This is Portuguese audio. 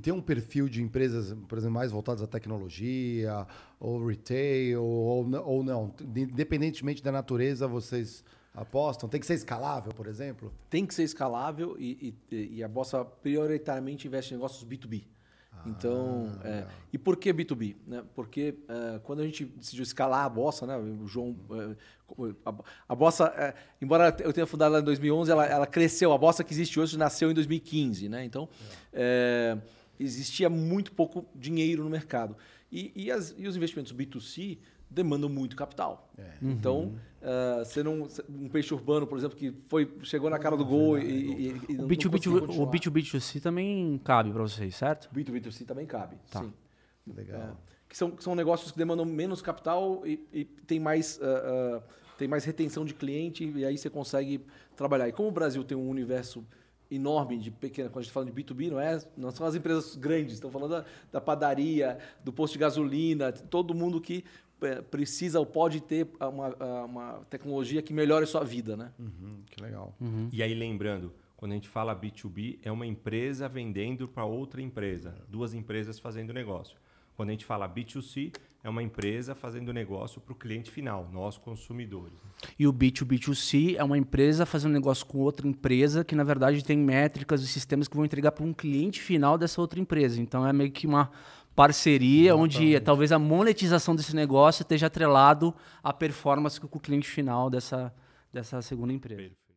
tem um perfil de empresas, por exemplo, mais voltadas à tecnologia, ou retail, ou, ou não? Independentemente da natureza, vocês apostam? Tem que ser escalável, por exemplo? Tem que ser escalável e, e, e a Bossa prioritariamente investe em negócios B2B. Ah, então, é, e por que B2B? Né? Porque uh, quando a gente decidiu escalar a Bossa, né? o João, uh, a, a, Bossa, uh, embora eu tenha fundado ela em 2011, ela, ela cresceu. A Bossa que existe hoje nasceu em 2015. Né? Então, é. É, existia muito pouco dinheiro no mercado. E, e, as, e os investimentos B2C demandam muito capital. É. Então, uhum. Então, uh, um peixe urbano, por exemplo, que foi, chegou na cara do gol é e, o B2B, 2 c também cabe para vocês, certo? B2B2C também cabe, tá. sim. Legal. É, que, são, que são negócios que demandam menos capital e, e tem, mais, uh, tem mais retenção de cliente e aí você consegue trabalhar. E como o Brasil tem um universo enorme de pequena, quando a gente fala de B2B, não é? Não são as empresas grandes, estão falando da, da, padaria, do posto de gasolina, todo mundo que é, precisa ou pode ter uma, uma tecnologia que melhore a sua vida, né? Uhum, que legal. Uhum. E aí, lembrando, quando a gente fala B2B, é uma empresa vendendo para outra empresa, é. duas empresas fazendo negócio. Quando a gente fala B2C, é uma empresa fazendo negócio para o cliente final, nós consumidores. E o B2B2C é uma empresa fazendo negócio com outra empresa que, na verdade, tem métricas e sistemas que vão entregar para um cliente final dessa outra empresa. Então é meio que uma parceria Exatamente. onde eh, talvez a monetização desse negócio esteja atrelado à performance com o cliente final dessa, dessa segunda empresa. Perfeito.